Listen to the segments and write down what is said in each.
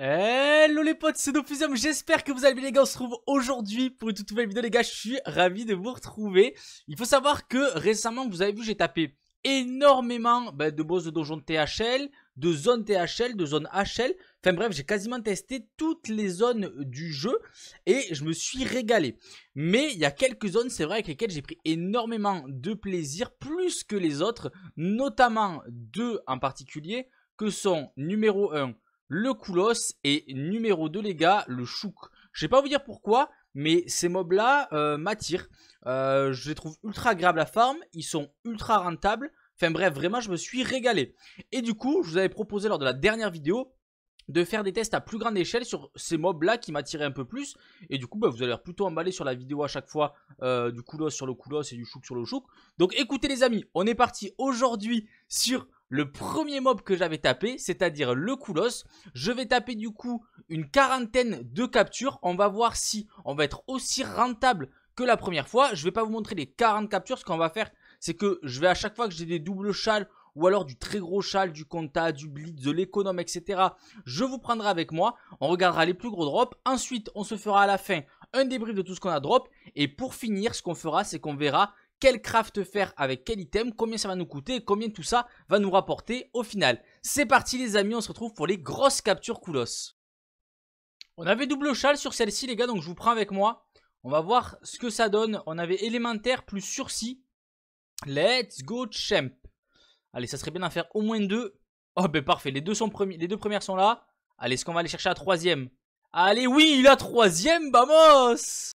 Hello les potes, c'est Nofusum, j'espère que vous allez bien les gars, on se retrouve aujourd'hui pour une toute nouvelle vidéo les gars, je suis ravi de vous retrouver. Il faut savoir que récemment, vous avez vu, j'ai tapé énormément bah, de boss de donjon THL, de zone THL, de zone HL, enfin bref, j'ai quasiment testé toutes les zones du jeu et je me suis régalé. Mais il y a quelques zones, c'est vrai, avec lesquelles j'ai pris énormément de plaisir, plus que les autres, notamment deux en particulier, que sont numéro 1, le coulos et numéro 2 les gars, le Chouk. Je vais pas vous dire pourquoi, mais ces mobs là euh, m'attirent. Euh, je les trouve ultra agréables à farm, ils sont ultra rentables. Enfin bref, vraiment je me suis régalé. Et du coup, je vous avais proposé lors de la dernière vidéo de faire des tests à plus grande échelle sur ces mobs là qui m'attiraient un peu plus et du coup bah, vous allez plutôt emballé sur la vidéo à chaque fois euh, du Koulos sur le coulos. et du Chouk sur le Chouk donc écoutez les amis on est parti aujourd'hui sur le premier mob que j'avais tapé, c'est-à-dire le Coulosse. Je vais taper du coup une quarantaine de captures. On va voir si on va être aussi rentable que la première fois. Je ne vais pas vous montrer les 40 captures. Ce qu'on va faire, c'est que je vais à chaque fois que j'ai des doubles châles ou alors du très gros châle, du Conta, du Blitz, de l'économe, etc. Je vous prendrai avec moi. On regardera les plus gros drops. Ensuite, on se fera à la fin un débrief de tout ce qu'on a drop. Et pour finir, ce qu'on fera, c'est qu'on verra quel craft faire avec quel item, combien ça va nous coûter combien tout ça va nous rapporter au final. C'est parti les amis, on se retrouve pour les grosses captures coulosses. On avait double châle sur celle-ci les gars, donc je vous prends avec moi. On va voir ce que ça donne. On avait élémentaire plus sursis. Let's go champ. Allez, ça serait bien d'en faire au moins deux. Oh ben parfait, les deux, sont les deux premières sont là. Allez, est-ce qu'on va aller chercher la troisième Allez oui, la troisième, bamos!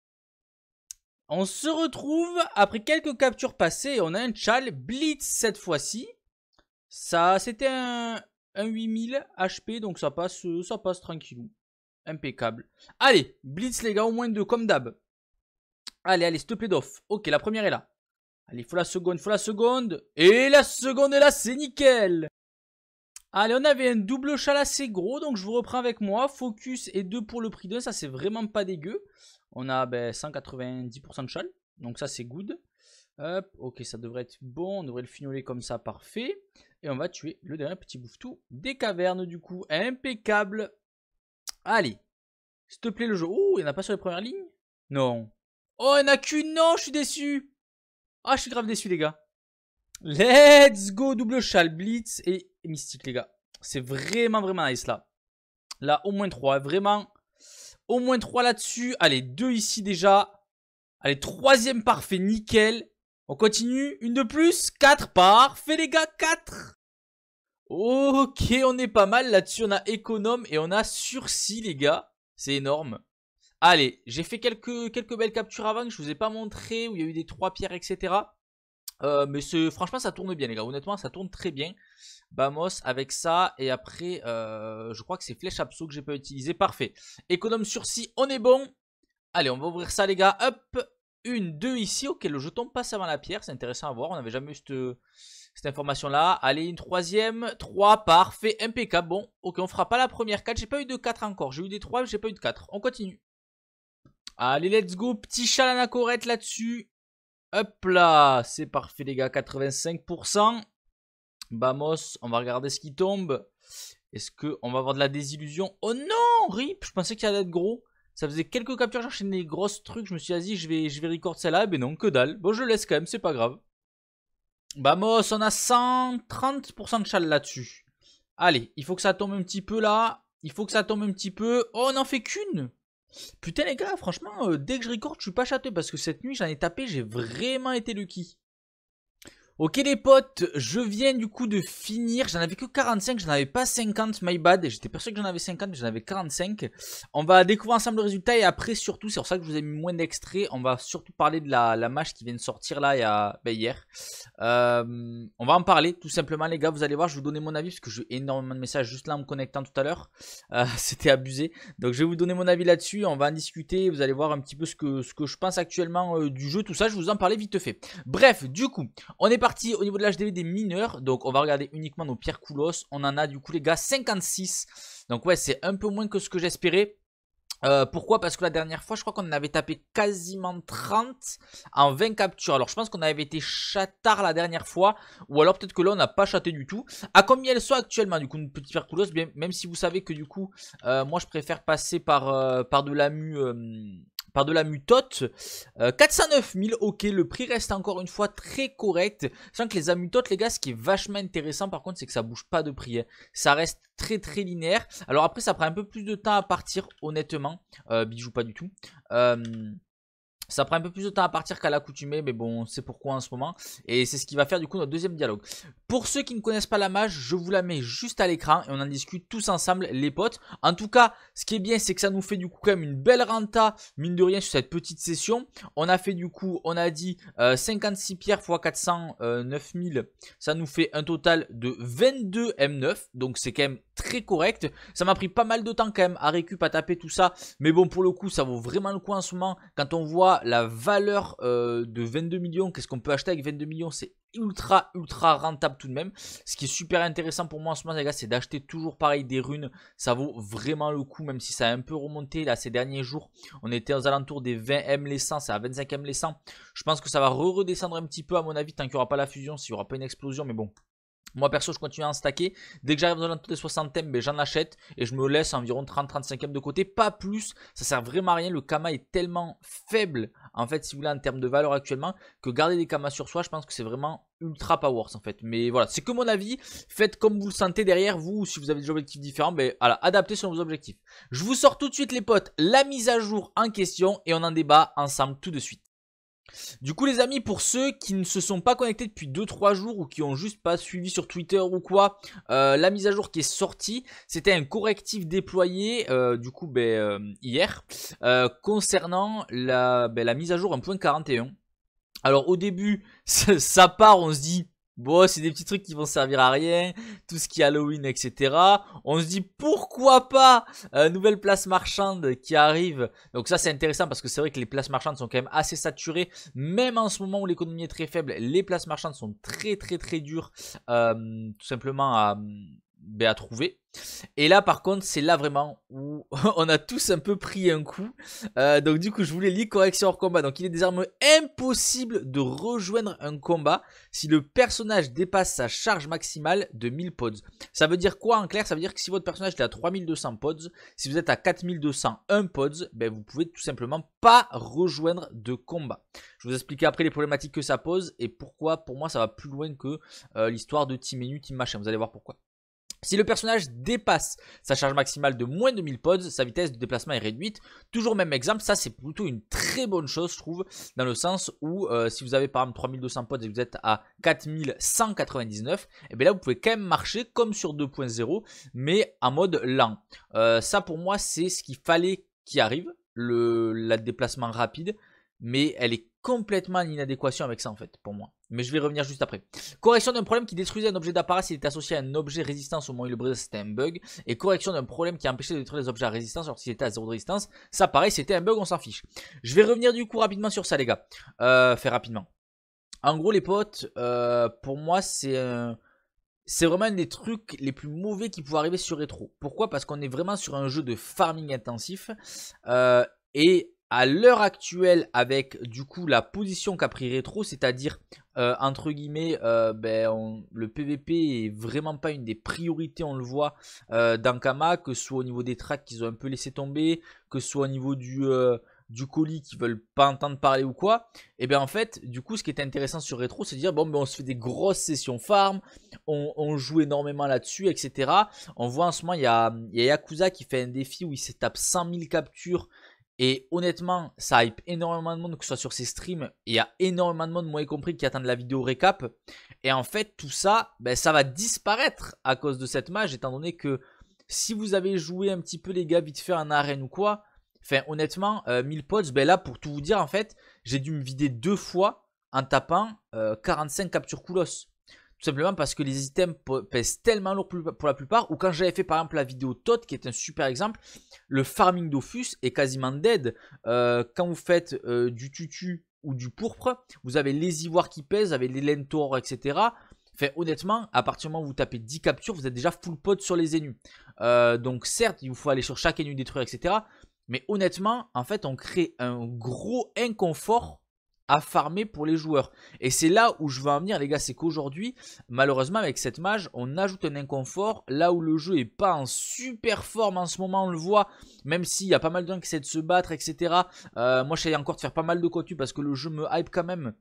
On se retrouve après quelques captures passées on a un Chal Blitz cette fois-ci. Ça, c'était un, 8000 HP, donc ça passe, ça passe tranquillou. Impeccable. Allez, Blitz les gars, au moins deux comme d'hab. Allez, allez, s'il te d'off. Ok, la première est là. Allez, faut la seconde, faut la seconde. Et la seconde est là, c'est nickel. Allez, on avait un double chal assez gros, donc je vous reprends avec moi. Focus et deux pour le prix d'un, ça c'est vraiment pas dégueu. On a 190% ben, de châle. Donc ça, c'est good. Hop, ok, ça devrait être bon. On devrait le fignoler comme ça, parfait. Et on va tuer le dernier petit bouffetou des cavernes, du coup. Impeccable. Allez. S'il te plaît, le jeu. Oh, il n'y en a pas sur les premières lignes Non. Oh, il n'y en a qu'une. Non, je suis déçu. Ah, je suis grave déçu, les gars. Let's go, double châle, blitz et mystique, les gars. C'est vraiment, vraiment nice, là. Là, au moins trois. Vraiment, au moins trois là-dessus. Allez, deux ici déjà. Allez, troisième parfait, nickel. On continue. Une de plus. 4 parfait, les gars. 4. Ok, on est pas mal là-dessus. On a économe et on a sursis, les gars. C'est énorme. Allez, j'ai fait quelques, quelques belles captures avant que je vous ai pas montré, où il y a eu des trois pierres, etc. Euh, mais franchement, ça tourne bien, les gars. Honnêtement, ça tourne très bien. Bamos avec ça. Et après, euh, je crois que c'est flèche abso que j'ai pas utilisé. Parfait. Économe sursis, on est bon. Allez, on va ouvrir ça, les gars. Hop, une, deux ici. Ok, le jeton passe avant la pierre. C'est intéressant à voir. On n'avait jamais eu cette, information-là. Allez, une troisième. Trois, parfait, impeccable. Bon, ok, on fera pas la première 4. J'ai pas eu de 4 encore. J'ai eu des 3, j'ai pas eu de 4. On continue. Allez, let's go. Petit chat à la corette là-dessus. Hop là, c'est parfait les gars, 85%. Bamos, on va regarder ce qui tombe. Est-ce qu'on va avoir de la désillusion Oh non, rip, je pensais qu'il allait être gros. Ça faisait quelques captures, j'enchaînais des grosses trucs, je me suis dit, je vais, je vais record celle-là, mais non, que dalle. Bon, je laisse quand même, c'est pas grave. Bamos, on a 130% de châle là-dessus. Allez, il faut que ça tombe un petit peu là. Il faut que ça tombe un petit peu. Oh, on n'en fait qu'une Putain les gars, franchement, euh, dès que je recorde, je suis pas châteux parce que cette nuit j'en ai tapé, j'ai vraiment été lucky. Ok les potes, je viens du coup de finir, j'en avais que 45, j'en avais pas 50, my bad, j'étais persuadé que j'en avais 50 mais j'en avais 45. On va découvrir ensemble le résultat et après surtout, c'est pour ça que je vous ai mis moins d'extraits, on va surtout parler de la, la match qui vient de sortir là il y a, ben, hier. Euh, on va en parler tout simplement les gars, vous allez voir, je vais vous donner mon avis parce que j'ai énormément de messages juste là en me connectant tout à l'heure, euh, c'était abusé. Donc je vais vous donner mon avis là-dessus, on va en discuter, vous allez voir un petit peu ce que, ce que je pense actuellement euh, du jeu, tout ça, je vous en parler vite fait. Bref, du coup, on est parti parti au niveau de l'HDV des mineurs. Donc on va regarder uniquement nos pierres coulosses. On en a du coup les gars 56. Donc ouais c'est un peu moins que ce que j'espérais. Euh, pourquoi Parce que la dernière fois, je crois qu'on avait tapé quasiment 30 en 20 captures. Alors, je pense qu'on avait été chatard la dernière fois. Ou alors, peut-être que là, on n'a pas chaté du tout. À combien elles sont actuellement, du coup, une petite pierre bien Même si vous savez que, du coup, euh, moi, je préfère passer par, euh, par de la mue par de la mutote. 409 euh, 000, ok, le prix reste encore une fois très correct. Sachant que les amutotes, les gars, ce qui est vachement intéressant par contre, c'est que ça bouge pas de prix. Hein. Ça reste très très linéaire. Alors après, ça prend un peu plus de temps à partir, honnêtement. Euh, bijou pas du tout. Euh, ça prend un peu plus de temps à partir qu'à l'accoutumée, mais bon, c'est pourquoi en ce moment. Et c'est ce qui va faire du coup notre deuxième dialogue. Pour ceux qui ne connaissent pas la mage, je vous la mets juste à l'écran et on en discute tous ensemble, les potes. En tout cas, ce qui est bien, c'est que ça nous fait du coup quand même une belle renta, mine de rien, sur cette petite session. On a fait du coup, on a dit 56 euh, pierres x 409 000 9000. Ça nous fait un total de 22 M9. Donc c'est quand même très correct. Ça m'a pris pas mal de temps quand même à récup, à taper tout ça. Mais bon, pour le coup, ça vaut vraiment le coup en ce moment. Quand on voit la valeur euh, de 22 millions, qu'est-ce qu'on peut acheter avec 22 millions C'est ultra ultra rentable tout de même. Ce qui est super intéressant pour moi en ce moment les gars, c'est d'acheter toujours pareil des runes. Ça vaut vraiment le coup même si ça a un peu remonté là ces derniers jours. On était aux alentours des 20 M les 100, c'est à 25 M les 100. Je pense que ça va redescendre un petit peu à mon avis tant qu'il n'y aura pas la fusion, s'il n'y aura pas une explosion mais bon. Moi perso je continue à en stacker. Dès que j'arrive dans des 60 èmes j'en achète et je me laisse environ 30-35 de côté. Pas plus, ça sert vraiment à rien. Le Kama est tellement faible en fait si vous voulez en termes de valeur actuellement que garder des Kamas sur soi je pense que c'est vraiment ultra power. en fait. Mais voilà, c'est que mon avis. Faites comme vous le sentez derrière vous. Si vous avez des objectifs différents, ben, adaptez selon vos objectifs. Je vous sors tout de suite les potes la mise à jour en question et on en débat ensemble tout de suite. Du coup les amis, pour ceux qui ne se sont pas connectés depuis 2-3 jours ou qui ont juste pas suivi sur Twitter ou quoi, euh, la mise à jour qui est sortie, c'était un correctif déployé euh, du coup ben, euh, hier concernant la, ben, la mise à jour 1.41. Alors au début, ça part, on se dit Bon, c'est des petits trucs qui vont servir à rien, tout ce qui est Halloween, etc. On se dit pourquoi pas euh, nouvelle place marchande qui arrive. Donc ça c'est intéressant parce que c'est vrai que les places marchandes sont quand même assez saturées. Même en ce moment où l'économie est très faible, les places marchandes sont très très très dures. Euh, tout simplement à ben, à trouver. Et là, par contre, c'est là vraiment où on a tous un peu pris un coup. Euh, donc, du coup, je voulais lire correction hors combat. Donc, il est désormais impossible de rejoindre un combat si le personnage dépasse sa charge maximale de 1000 pods. Ça veut dire quoi en clair Ça veut dire que si votre personnage est à 3200 pods, si vous êtes à 4201 pods, ben, vous pouvez tout simplement pas rejoindre de combat. Je vous expliquerai après les problématiques que ça pose et pourquoi, pour moi, ça va plus loin que euh, l'histoire de Team Menu, Team Machin. Vous allez voir pourquoi. Si le personnage dépasse sa charge maximale de moins de 1000 pods, sa vitesse de déplacement est réduite. Toujours même exemple, ça c'est plutôt une très bonne chose je trouve, dans le sens où euh, si vous avez par exemple 3200 pods et que vous êtes à 4199, et bien là vous pouvez quand même marcher comme sur 2.0 mais en mode lent. Euh, ça pour moi c'est ce qu'il fallait qui arrive, le la déplacement rapide, mais elle est complètement en inadéquation avec ça en fait pour moi. Mais je vais revenir juste après. Correction d'un problème qui détruisait un objet d'apparat s'il était associé à un objet résistance au moment où il le brise, c'était un bug. Et correction d'un problème qui empêchait de détruire les objets à résistance alors s'il était à zéro de résistance. Ça pareil, c'était un bug, on s'en fiche. Je vais revenir du coup rapidement sur ça les gars. Euh, fait rapidement. En gros les potes, euh, pour moi c'est... c'est vraiment un des trucs les plus mauvais qui pouvait arriver sur Retro. Pourquoi Parce qu'on est vraiment sur un jeu de farming intensif. Euh, et à l'heure actuelle avec du coup la position qu'a pris Retro, c'est-à-dire euh, entre guillemets, euh, ben, le PVP est vraiment pas une des priorités, on le voit euh, dans Kama, que ce soit au niveau des tracks qu'ils ont un peu laissé tomber, que ce soit au niveau du, du colis qu'ils veulent pas entendre parler ou quoi. Et eh bien en fait, du coup, ce qui est intéressant sur Retro, c'est de dire bon, ben, on se fait des grosses sessions farm, on, joue énormément là-dessus, etc. On voit en ce moment, il y a, y a Yakuza qui fait un défi où il se tape 100 000 captures. Et honnêtement, ça hype énormément de monde, que ce soit sur ces streams. Il y a énormément de monde, moi y compris, qui attendent la vidéo récap. Et en fait, tout ça, ben, ça va disparaître à cause de cette mage. étant donné que si vous avez joué un petit peu, les gars, vite fait en arène ou quoi, enfin, honnêtement, 1000 euh, pots, ben là, pour tout vous dire, en fait, j'ai dû me vider deux fois en tapant 45 euh, captures coulosses. Tout simplement parce que les items pèsent tellement lourd pour la plupart. Ou quand j'avais fait par exemple la vidéo Tot, qui est un super exemple, le farming d'Offus est quasiment dead. Euh, quand vous faites euh, du tutu ou du pourpre, vous avez les ivoires qui pèsent, vous avez les lentors, etc. Enfin, honnêtement, à partir du moment où vous tapez 10 captures, vous êtes déjà full pot sur les ennemis. Euh, donc certes, il vous faut aller sur chaque ennemi détruire, etc. Mais honnêtement, en fait, on crée un gros inconfort à farmer pour les joueurs. Et c'est là où je veux en venir, les gars, c'est qu'aujourd'hui, malheureusement, avec cette mage, on ajoute un inconfort là où le jeu est pas en super forme en ce moment, on le voit, même s'il y a pas mal de gens qui essaient de se battre, etc. Euh, moi, j'essaye encore de faire pas mal de contenu parce que le jeu me hype quand même.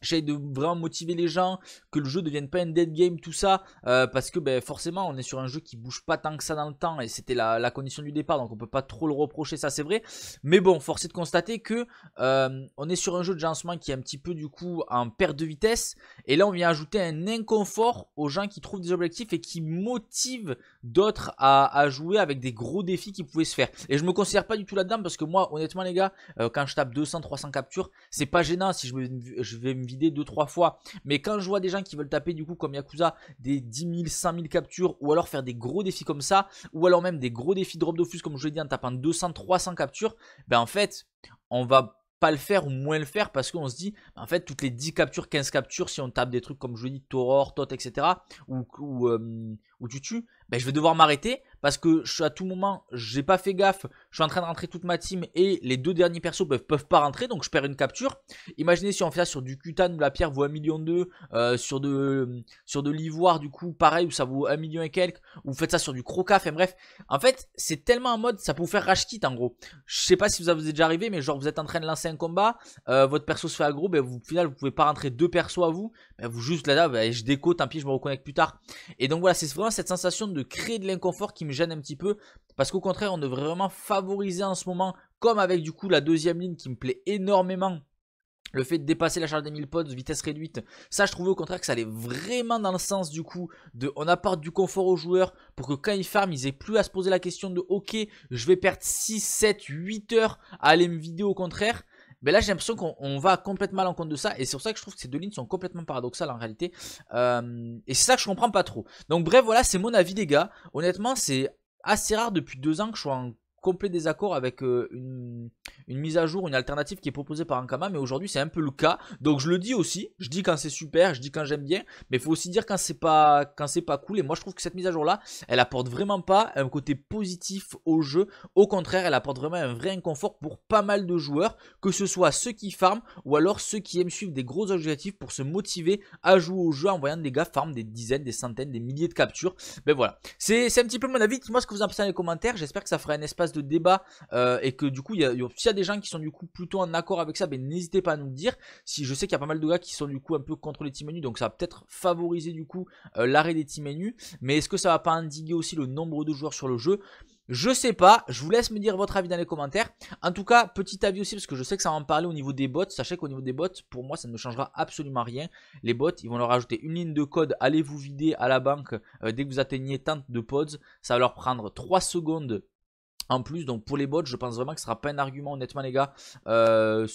J'essaie de vraiment motiver les gens, que le jeu devienne pas un dead game, tout ça, euh, parce que ben, forcément on est sur un jeu qui bouge pas tant que ça dans le temps, et c'était la, condition du départ, donc on peut pas trop le reprocher, ça c'est vrai. Mais bon, force est de constater que euh, on est sur un jeu de moment qui est un petit peu du coup en perte de vitesse, et là on vient ajouter un inconfort aux gens qui trouvent des objectifs et qui motivent d'autres à, jouer avec des gros défis qui pouvaient se faire. Et je me considère pas du tout là-dedans, parce que moi honnêtement les gars, euh, quand je tape 200-300 captures, c'est pas gênant si je, me, je vais me vidé deux trois fois. Mais quand je vois des gens qui veulent taper du coup comme Yakuza des 10 000, 5 000 captures ou alors faire des gros défis comme ça ou alors même des gros défis drop d'offus comme je l'ai dit en tapant 200, 300 captures, ben en fait on va pas le faire ou moins le faire parce qu'on se dit ben, en fait toutes les 10 captures 15 captures si on tape des trucs comme je dis Toror, Tot etc ou, ou, euh, ou tu tues ben je vais devoir m'arrêter parce que je, suis à tout moment, j'ai pas fait gaffe, je suis en train de rentrer toute ma team et les deux derniers persos peuvent, peuvent pas rentrer, donc je perds une capture. Imaginez si on fait ça sur du cutane où la pierre vaut 1 million 2, euh, sur de, sur de l'ivoire du coup pareil où ça vaut 1 million et quelques, ou vous faites ça sur du croca, enfin bref. En fait, c'est tellement en mode, ça peut vous faire rage kit en gros. Je sais pas si vous avez déjà arrivé, mais genre vous êtes en train de lancer un combat, euh, votre perso se fait aggro, ben au final vous pouvez pas rentrer deux persos à vous, ben vous juste là, dedans je déco, tant pis, je me reconnecte plus tard. Et donc voilà, c'est vraiment cette sensation de créer de l'inconfort qui me gêne un petit peu. Parce qu'au contraire, on devrait vraiment favoriser en ce moment, comme avec du coup la deuxième ligne qui me plaît énormément. Le fait de dépasser la charge des 1000 pods, vitesse réduite, ça je trouvais au contraire que ça allait vraiment dans le sens du coup de on apporte du confort aux joueurs pour que quand ils farment, ils aient plus à se poser la question de ok, je vais perdre 6, 7, 8 heures à aller me vider au contraire. Mais ben là, j'ai l'impression qu'on va complètement mal en compte de ça. Et c'est pour ça que je trouve que ces deux lignes sont complètement paradoxales en réalité. Euh, et c'est ça que je comprends pas trop. Donc, bref, voilà, c'est mon avis, les gars. Honnêtement, c'est assez rare depuis deux ans que je sois en complet désaccord avec euh, une, mise à jour, une alternative qui est proposée par Ankama, mais aujourd'hui c'est un peu le cas. Donc je le dis aussi, je dis quand c'est super, je dis quand j'aime bien, mais il faut aussi dire quand c'est pas quand c'est pas cool. Et moi je trouve que cette mise à jour là, elle apporte vraiment pas un côté positif au jeu. Au contraire, elle apporte vraiment un vrai inconfort pour pas mal de joueurs, que ce soit ceux qui farment ou alors ceux qui aiment suivre des gros objectifs pour se motiver à jouer au jeu en voyant des gars farm des dizaines, des centaines, des milliers de captures. Mais ben voilà, c'est un petit peu mon avis. Dites-moi ce que vous en pensez dans les commentaires. J'espère que ça fera un espace de débat euh, et que du coup, il y, a, des gens qui sont du coup plutôt en accord avec ça, mais ben, n'hésitez pas à nous le dire. Si je sais qu'il y a pas mal de gars qui sont du coup un peu contre les team menus, donc ça va peut-être favoriser du coup euh, l'arrêt des team menus. Mais est-ce que ça va pas indiquer aussi le nombre de joueurs sur le jeu je sais pas, je vous laisse me dire votre avis dans les commentaires. En tout cas, petit avis aussi, parce que je sais que ça va en parler au niveau des bots. Sachez qu'au niveau des bots, pour moi, ça ne changera absolument rien. Les bots, ils vont leur ajouter une ligne de code, allez vous vider à la banque euh, dès que vous atteignez tant de pods. Ça va leur prendre 3 secondes en plus, donc pour les bots, je pense vraiment que ce sera pas un argument, honnêtement, les gars, euh,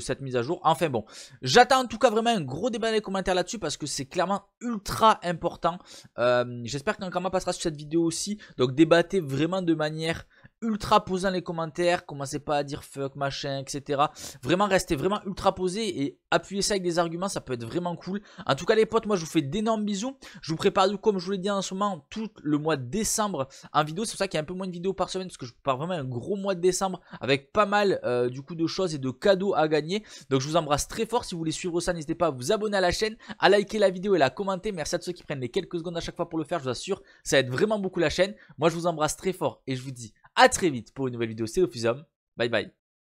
cette mise à jour. Enfin bon, j'attends en tout cas vraiment un gros débat dans les commentaires là-dessus parce que c'est clairement ultra important. Euh, j'espère qu'un comment passera sur cette vidéo aussi. Donc débattez vraiment de manière ultra posant les commentaires, commencez pas à dire fuck, machin, etc. Vraiment, restez vraiment ultra posé et appuyez ça avec des arguments, ça peut être vraiment cool. En tout cas, les potes, moi, je vous fais d'énormes bisous. Je vous prépare, comme je vous l'ai dit en ce moment, tout le mois de décembre en vidéo. C'est pour ça qu'il y a un peu moins de vidéos par semaine, parce que je pars vraiment un gros mois de décembre avec pas mal, euh, du coup, de choses et de cadeaux à gagner. Donc, je vous embrasse très fort. Si vous voulez suivre ça, n'hésitez pas à vous abonner à la chaîne, à liker la vidéo et la commenter. Merci à tous ceux qui prennent les quelques secondes à chaque fois pour le faire, je vous assure, ça aide vraiment beaucoup la chaîne. Moi, je vous embrasse très fort et je vous dis à très vite pour une nouvelle vidéo. C'est Ophusum. Bye bye.